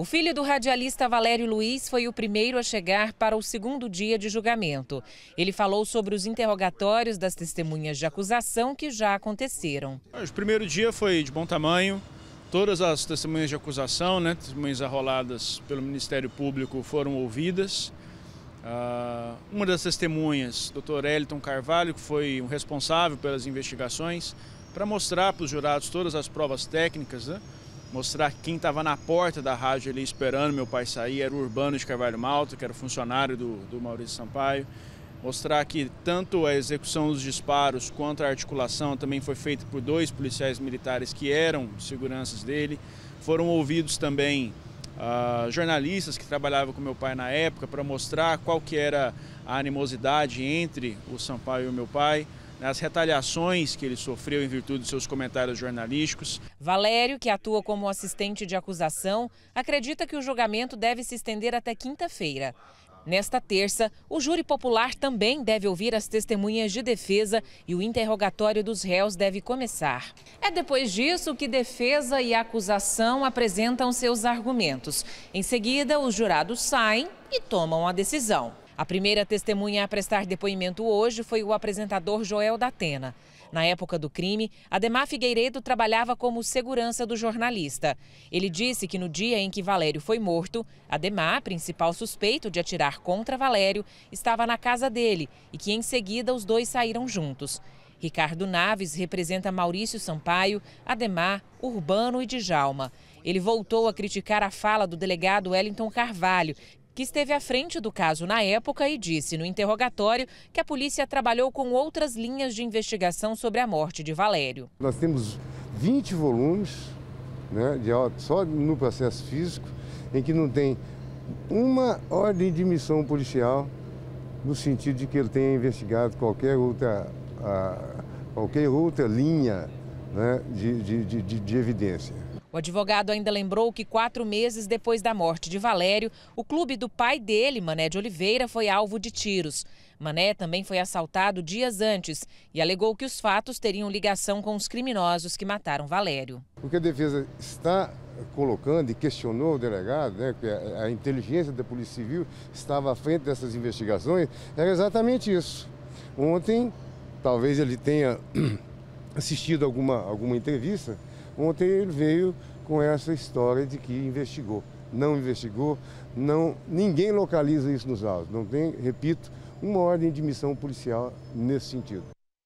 O filho do radialista Valério Luiz foi o primeiro a chegar para o segundo dia de julgamento. Ele falou sobre os interrogatórios das testemunhas de acusação que já aconteceram. O primeiro dia foi de bom tamanho. Todas as testemunhas de acusação, né, testemunhas arroladas pelo Ministério Público, foram ouvidas. Uh, uma das testemunhas, Dr. Eliton Carvalho, que foi o responsável pelas investigações, para mostrar para os jurados todas as provas técnicas, né, mostrar quem estava na porta da rádio ali esperando meu pai sair, era o Urbano de Carvalho Malta, que era funcionário do, do Maurício Sampaio. Mostrar que tanto a execução dos disparos quanto a articulação também foi feita por dois policiais militares que eram seguranças dele. Foram ouvidos também uh, jornalistas que trabalhavam com meu pai na época para mostrar qual que era a animosidade entre o Sampaio e o meu pai nas retaliações que ele sofreu em virtude de seus comentários jornalísticos. Valério, que atua como assistente de acusação, acredita que o julgamento deve se estender até quinta-feira. Nesta terça, o júri popular também deve ouvir as testemunhas de defesa e o interrogatório dos réus deve começar. É depois disso que defesa e acusação apresentam seus argumentos. Em seguida, os jurados saem e tomam a decisão. A primeira testemunha a prestar depoimento hoje foi o apresentador Joel Datena. Na época do crime, Ademar Figueiredo trabalhava como segurança do jornalista. Ele disse que no dia em que Valério foi morto, Ademar, principal suspeito de atirar contra Valério, estava na casa dele e que em seguida os dois saíram juntos. Ricardo Naves representa Maurício Sampaio, Ademar, Urbano e Djalma. Ele voltou a criticar a fala do delegado Wellington Carvalho, que esteve à frente do caso na época e disse no interrogatório que a polícia trabalhou com outras linhas de investigação sobre a morte de Valério. Nós temos 20 volumes né, de auto, só no processo físico, em que não tem uma ordem de missão policial no sentido de que ele tenha investigado qualquer outra, a, qualquer outra linha né, de, de, de, de evidência. O advogado ainda lembrou que quatro meses depois da morte de Valério, o clube do pai dele, Mané de Oliveira, foi alvo de tiros. Mané também foi assaltado dias antes e alegou que os fatos teriam ligação com os criminosos que mataram Valério. O que a defesa está colocando e questionou o delegado, né, que a inteligência da Polícia Civil estava à frente dessas investigações, era exatamente isso. Ontem, talvez ele tenha assistido alguma, alguma entrevista Ontem ele veio com essa história de que investigou. Não investigou, não, ninguém localiza isso nos autos. Não tem, repito, uma ordem de missão policial nesse sentido.